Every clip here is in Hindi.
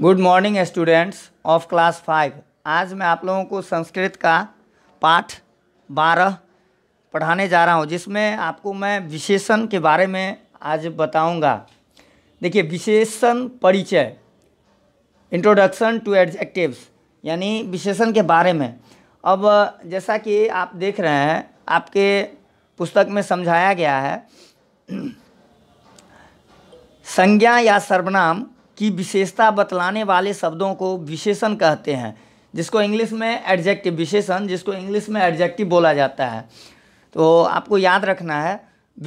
good morning students of class five आज मैं आप लोगों को संस्कृत का पाठ बारह पढ़ाने जा रहा हूँ जिसमें आपको मैं विशेषण के बारे में आज बताऊँगा देखिए विशेषण परिचय इंट्रोडक्शन टू एडजेक्टिव्स यानी विशेषण के बारे में अब जैसा कि आप देख रहे हैं आपके पुस्तक में समझाया गया है संज्ञा या सर्वनाम की विशेषता बतलाने वाले शब्दों को विशेषण कहते हैं जिसको इंग्लिश में एडजेक्टिव विशेषण जिसको इंग्लिश में एडजेक्टिव बोला जाता है तो आपको याद रखना है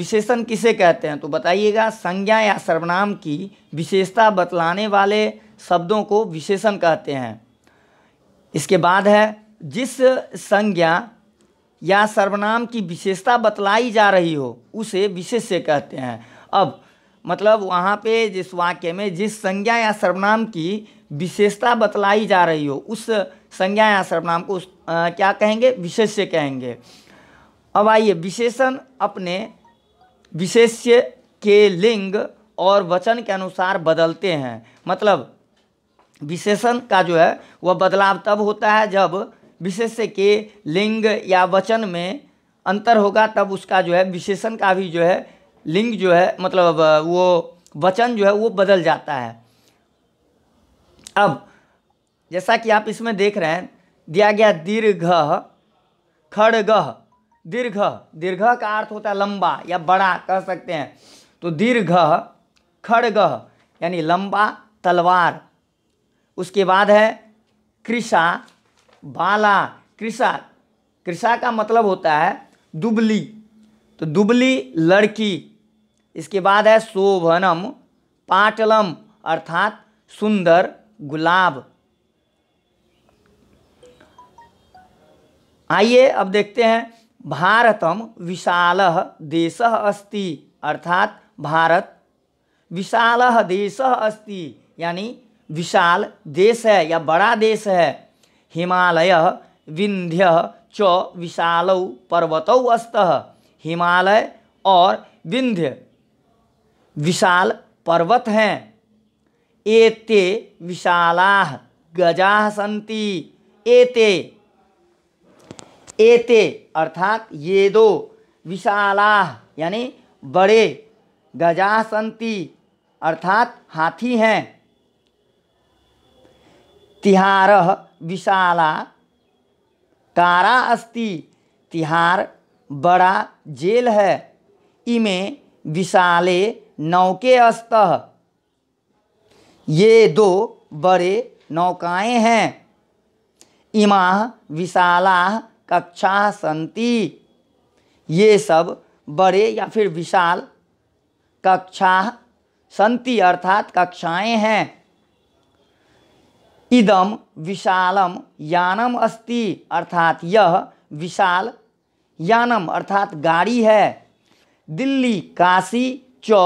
विशेषण किसे कहते हैं तो बताइएगा संज्ञा या सर्वनाम की विशेषता बतलाने वाले शब्दों को विशेषण कहते हैं इसके बाद है जिस संज्ञा या सर्वनाम की विशेषता बतलाई जा रही हो उसे विशेष्य कहते हैं अब मतलब वहाँ पे जिस वाक्य में जिस संज्ञा या सर्वनाम की विशेषता बतलाई जा रही हो उस संज्ञा या सर्वनाम को उस, आ, क्या कहेंगे विशेष्य कहेंगे अब आइए विशेषण अपने विशेष्य के लिंग और वचन के अनुसार बदलते हैं मतलब विशेषण का जो है वह बदलाव तब होता है जब विशेष्य के लिंग या वचन में अंतर होगा तब उसका जो है विशेषण का भी जो है लिंग जो है मतलब वो वचन जो है वो बदल जाता है अब जैसा कि आप इसमें देख रहे हैं दिया गया दीर्घ खड़ग दीर्घ दीर्घ का अर्थ होता है लंबा या बड़ा कह सकते हैं तो दीर्घ खड़ग यानी लंबा तलवार उसके बाद है कृषा बाला कृषा कृषा का मतलब होता है दुबली तो दुबली लड़की इसके बाद है शोभनम पाटलम अर्थात सुंदर गुलाब आइए अब देखते हैं भारतम विशाल देश अस्ति अर्थात भारत विशाल देश अस्ति यानी विशाल देश है या बड़ा देश है हिमालय विंध्य च विशालौ पर्वतौ अस्त हिमालय और विंध्य विशाल पर्वत हैं एते विशाला गजा संति एते एते अर्थात ये दो विशाला यानी बड़े गजा संति अर्थात हाथी हैं तिहार विशाला कारा अस्ति तिहार बड़ा जेल है इमें विशाले नौके अस्त ये दो बड़े नौकाएं हैं इमा विशाला कक्षा संति ये सब बड़े या फिर विशाल कक्षा संति अर्थात कक्षाएं हैं इदम विशालम यानम अस्ति अर्थात यह विशाल यानम अर्थात गाड़ी है दिल्ली काशी च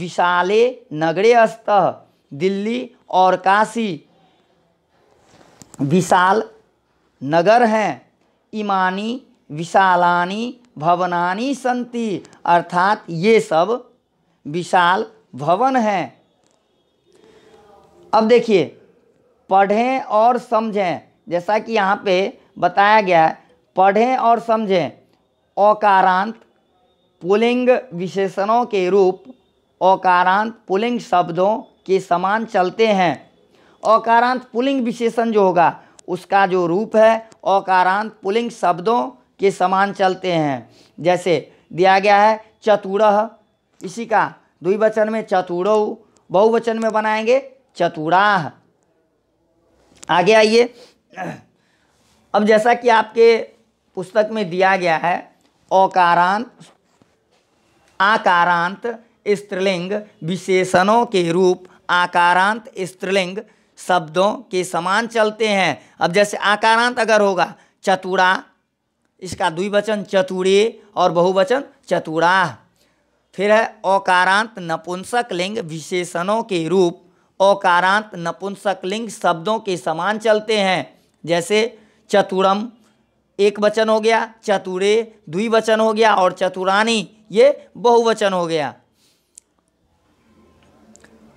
विशाले नगरे अस्त दिल्ली और काशी विशाल नगर हैं इमानी विशालानी भवनानी संति अर्थात ये सब विशाल भवन हैं अब देखिए पढ़ें और समझें जैसा कि यहाँ पे बताया गया है पढ़ें और समझें अकारांत पुलिंग विशेषणों के रूप औकारांत पुलिंग शब्दों के समान चलते हैं औकारांत पुलिंग विशेषण जो होगा उसका जो रूप है औकारांत पुलिंग शब्दों के समान चलते हैं जैसे दिया गया है चतुरह इसी का द्विवचन में चतुरऊ बहुवचन में बनाएंगे चतुराह आगे आइए अब जैसा कि आपके पुस्तक में दिया गया है औकारांत आकारांत स्त्रीलिंग विशेषणों के रूप आकारांत स्त्रीलिंग शब्दों के समान चलते हैं अब जैसे आकारांत अगर होगा चतुरा इसका द्विवचन चतुरे और बहुवचन चतुरा फिर है औकारांत नपुंसक लिंग विशेषणों के रूप औकारांत नपुंसक लिंग शब्दों के समान चलते हैं जैसे चतुरम एक वचन हो गया चतुरे द्विवचन हो गया और चतुरानी ये बहुवचन हो गया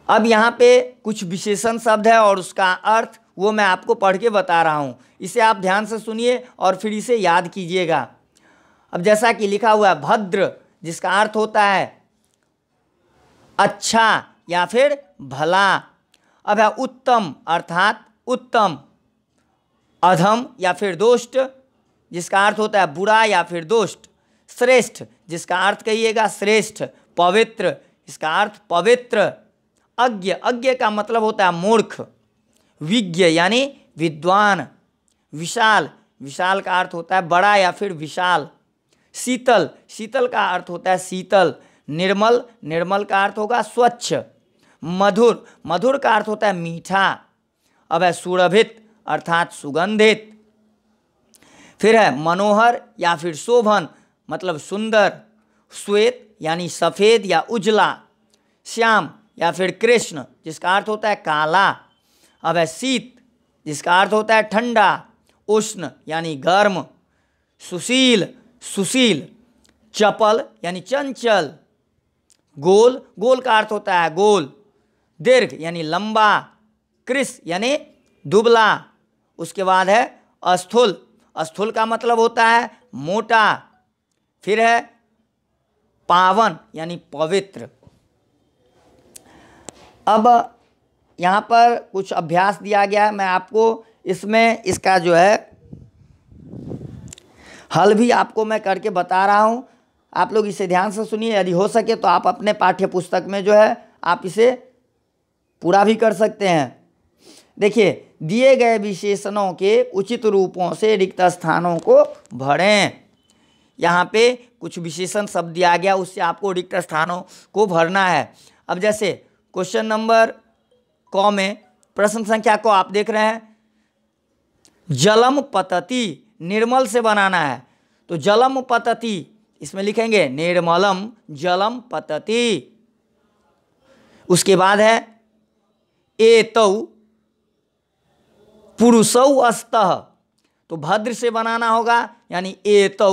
अब यहाँ पे कुछ विशेषण शब्द है और उसका अर्थ वो मैं आपको पढ़ के बता रहा हूँ इसे आप ध्यान से सुनिए और फिर इसे याद कीजिएगा अब जैसा कि लिखा हुआ है भद्र जिसका अर्थ होता है अच्छा या फिर भला अब है उत्तम अर्थात उत्तम अधम या फिर दोष्ट जिसका अर्थ होता है बुरा या फिर दोष्ट श्रेष्ठ जिसका अर्थ कहिएगा श्रेष्ठ पवित्र इसका अर्थ पवित्र अज्ञ अज्ञ का मतलब होता है मूर्ख विज्ञ यानी विद्वान विशाल विशाल का अर्थ होता है बड़ा या फिर विशाल शीतल शीतल का अर्थ होता है शीतल निर्मल निर्मल का अर्थ होगा स्वच्छ मधुर मधुर का अर्थ होता है मीठा अब है सुरभित अर्थात सुगंधित फिर है मनोहर या फिर शोभन मतलब सुंदर श्वेत यानी सफ़ेद या उजला श्याम या फिर कृष्ण जिसका अर्थ होता है काला अब है शीत जिसका अर्थ होता है ठंडा उष्ण यानी गर्म सुशील सुशील चपल यानी चंचल गोल गोल का अर्थ होता है गोल दीर्घ यानी लंबा कृष यानी दुबला उसके बाद है अस्थूल अस्थूल का मतलब होता है मोटा फिर है पावन यानी पवित्र अब यहाँ पर कुछ अभ्यास दिया गया है मैं आपको इसमें इसका जो है हल भी आपको मैं करके बता रहा हूँ आप लोग इसे ध्यान से सुनिए यदि हो सके तो आप अपने पाठ्य पुस्तक में जो है आप इसे पूरा भी कर सकते हैं देखिए दिए गए विशेषणों के उचित रूपों से रिक्त स्थानों को भरें यहाँ पे कुछ विशेषण शब्द दिया गया उससे आपको रिक्त स्थानों को भरना है अब जैसे क्वेश्चन नंबर कौ में प्रश्न संख्या को आप देख रहे हैं जलम पतति निर्मल से बनाना है तो जलम पतति इसमें लिखेंगे निर्मलम जलम पतति उसके बाद है ए तौ पुरुषौ अस्त तो भद्र से बनाना होगा यानी ए तौ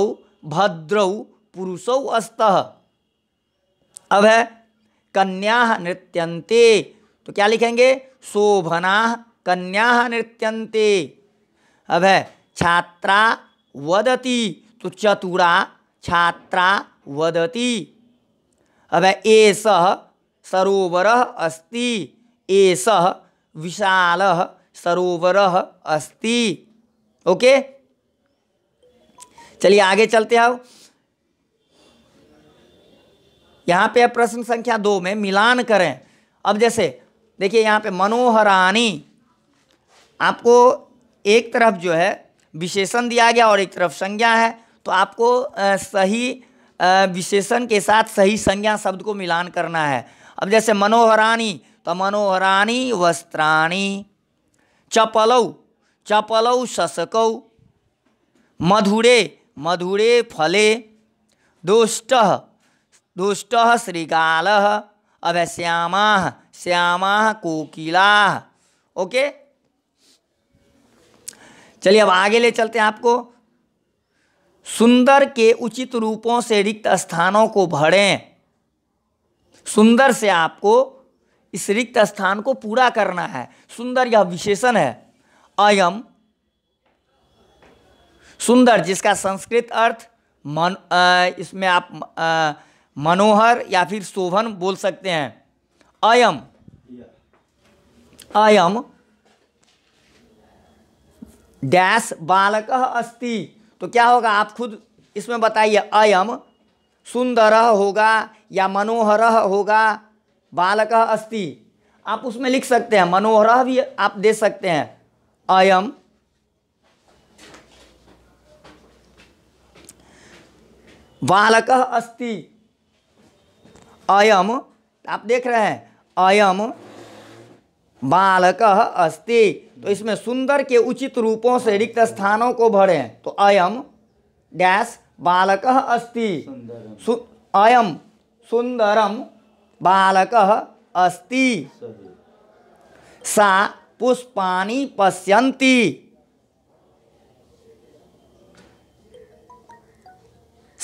भद्रौ पुरुषौ अस्त अब है कन्या नृत्यंते तो क्या लिखेंगे शोभना कन्या नृत्यंते अब है छात्रा वदती तो चतुरा छात्रा वदती अब है एस सरोवर अस्ति एस विशाल सरोवर अस्ति ओके चलिए आगे चलते आओ यहाँ पे प्रश्न संख्या दो में मिलान करें अब जैसे देखिए यहाँ पे मनोहरानी आपको एक तरफ जो है विशेषण दिया गया और एक तरफ संज्ञा है तो आपको सही विशेषण के साथ सही संज्ञा शब्द को मिलान करना है अब जैसे मनोहरानी तो मनोहरानी वस्त्राणी चपलऊ चपलऊ शसकऊ मधुरे मधुरे फले दुष्ट दुष्ट श्रीकाल अभ्यश्यामा श्यामा कोकिला ओके चलिए अब आगे ले चलते हैं आपको सुंदर के उचित रूपों से रिक्त स्थानों को भरें सुंदर से आपको इस रिक्त स्थान को पूरा करना है सुंदर यह विशेषण है अयम सुंदर जिसका संस्कृत अर्थ मन आ, इसमें आप मनोहर या फिर शोभन बोल सकते हैं अयम अयम डैश बालक अस्ति तो क्या होगा आप खुद इसमें बताइए अयम सुंदर होगा या मनोहर होगा बालक अस्ति आप उसमें लिख सकते हैं मनोहर भी आप दे सकते हैं अयम बालक अस्ति अयम आप देख रहे हैं अयम बालक अस्ति तो इसमें सुंदर के उचित रूपों से रिक्त स्थानों को भरें तो अयम डैश बालक अस्ति सु, अयम सुंदरम बालक अस्ति सा पुष्पाणी पश्यन्ति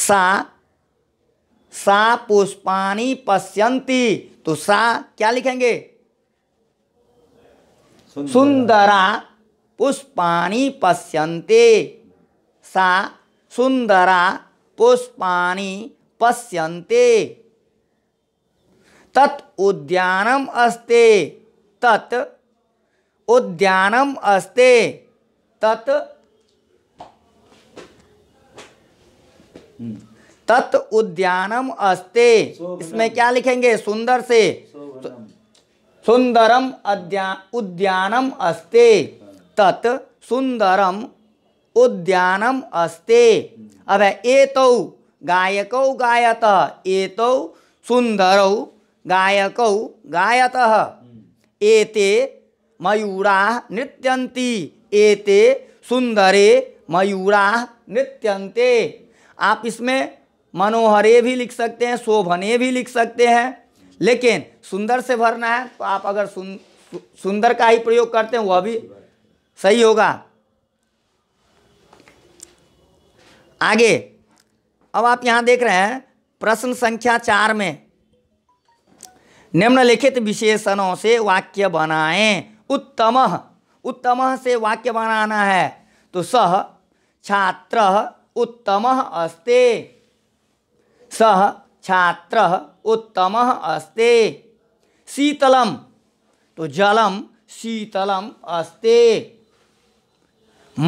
सा सा पुष्पाणी पश्यंती तो सा क्या लिखेंगे सुंदरा पुष्पाणी पश्यंते सा सुंदरा पुष्पाणी पश्यन्ते तत् उद्यानम अस्ते तत् उद्यानम अस्ते तत् तत् उद्यानम अस्ते इसमें क्या लिखेंगे सुंदर से सुंदरम उद्यानम अस्ते तत् सुंदरम उद्यानम अस्ते अब ए तो गायत ए तो सुंदरौ गायकौ गायत एते मयूरा नृत्य एते सुंदरे मयूरा नृत्य आप इसमें मनोहरे भी लिख सकते हैं शोभने भी लिख सकते हैं लेकिन सुंदर से भरना है तो आप अगर सुन सुंदर का ही प्रयोग करते हैं वह भी सही होगा आगे अब आप यहां देख रहे हैं प्रश्न संख्या चार में निम्नलिखित विशेषणों से वाक्य बनाएं उत्तम उत्तम से वाक्य बनाना है तो सह छात्र उत्तम अस्ते सह छात्र उत्तम अस्ते शीतल तो जलम शीतलम अस्ते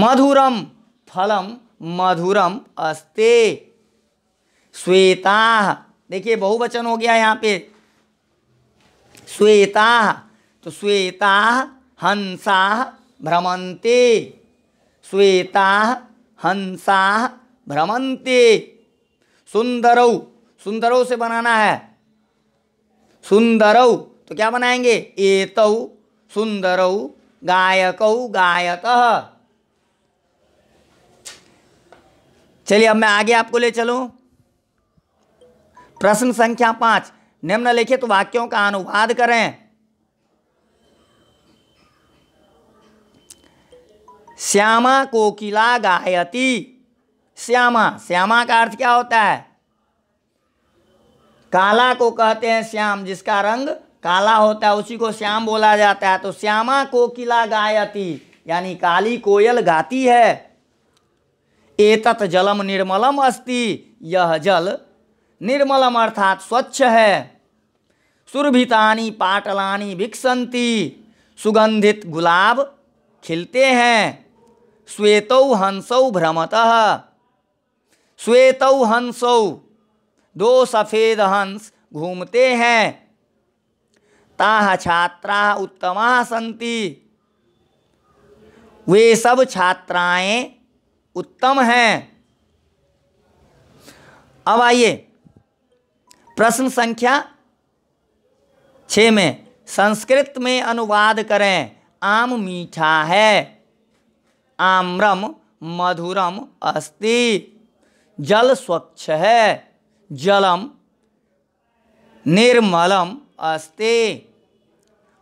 मधुरम फलम मधुरम अस्ते श्वेता देखिए बहुवचन हो गया यहाँ पे श्वेता तो श्वेता हंसा भ्रमंते श्वेता हंसा भ्रमंते सुंदरऊ सुंदरऊ से बनाना है सुंदरऊ तो क्या बनाएंगे एत सुंदरऊ गायक गायक चलिए अब मैं आगे आपको ले चलूं प्रश्न संख्या पांच निम्नलिखित वाक्यों का अनुवाद करें श्यामा कोकिला गायती श्यामा श्यामा का अर्थ क्या होता है काला को कहते हैं श्याम जिसका रंग काला होता है उसी को श्याम बोला जाता है तो श्यामा कोकिला गायती यानी काली कोयल गाती है एतत जलम निर्मलम अस्ति यह जल निर्मलम अर्थात स्वच्छ है सुरभितानी पाटलानी विकसंती सुगंधित गुलाब खिलते हैं श्वेतौ हंसौ भ्रमतः श्वेतौ हंसौ दो सफ़ेद हंस घूमते हैं ताह छात्रा उत्तम सन्ति वे सब छात्राएं उत्तम हैं अब आइए प्रश्न संख्या छः में संस्कृत में अनुवाद करें आम मीठा है आम्रम मधुरम अस्ति जल स्वच्छ है जलम निर्मलम अस्ति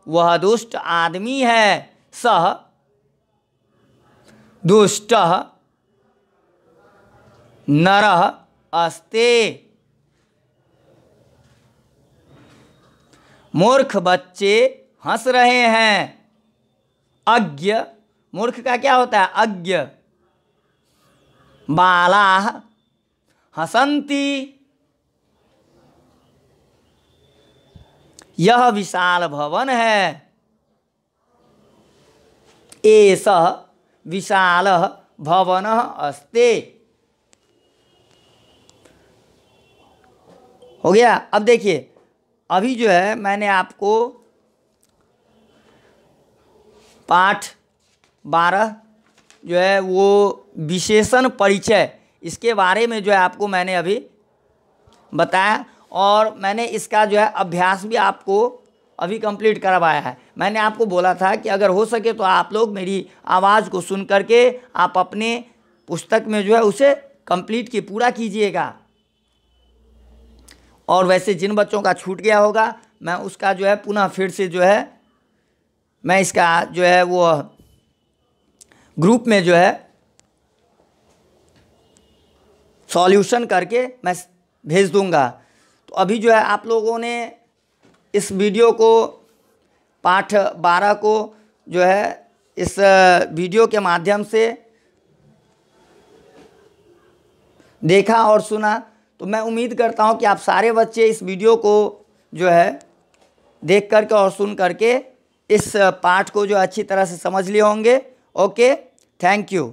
वह दुष्ट आदमी है सह दुष्ट नर अस्ति मूर्ख बच्चे हंस रहे हैं अज्ञ मूर्ख का क्या होता है अज्ञ बाला हसंती यह विशाल भवन है एस विशाल भवन अस्ते हो गया अब देखिए अभी जो है मैंने आपको पाठ बारह जो है वो विशेषण परिचय इसके बारे में जो है आपको मैंने अभी बताया और मैंने इसका जो है अभ्यास भी आपको अभी कंप्लीट करवाया है मैंने आपको बोला था कि अगर हो सके तो आप लोग मेरी आवाज़ को सुन करके आप अपने पुस्तक में जो है उसे कंप्लीट की पूरा कीजिएगा और वैसे जिन बच्चों का छूट गया होगा मैं उसका जो है पुनः फिर से जो है मैं इसका जो है वो ग्रुप में जो है सॉल्यूशन करके मैं भेज दूंगा तो अभी जो है आप लोगों ने इस वीडियो को पाठ बारह को जो है इस वीडियो के माध्यम से देखा और सुना तो मैं उम्मीद करता हूँ कि आप सारे बच्चे इस वीडियो को जो है देख करके और सुन करके इस पाठ को जो अच्छी तरह से समझ लिए होंगे ओके थैंक यू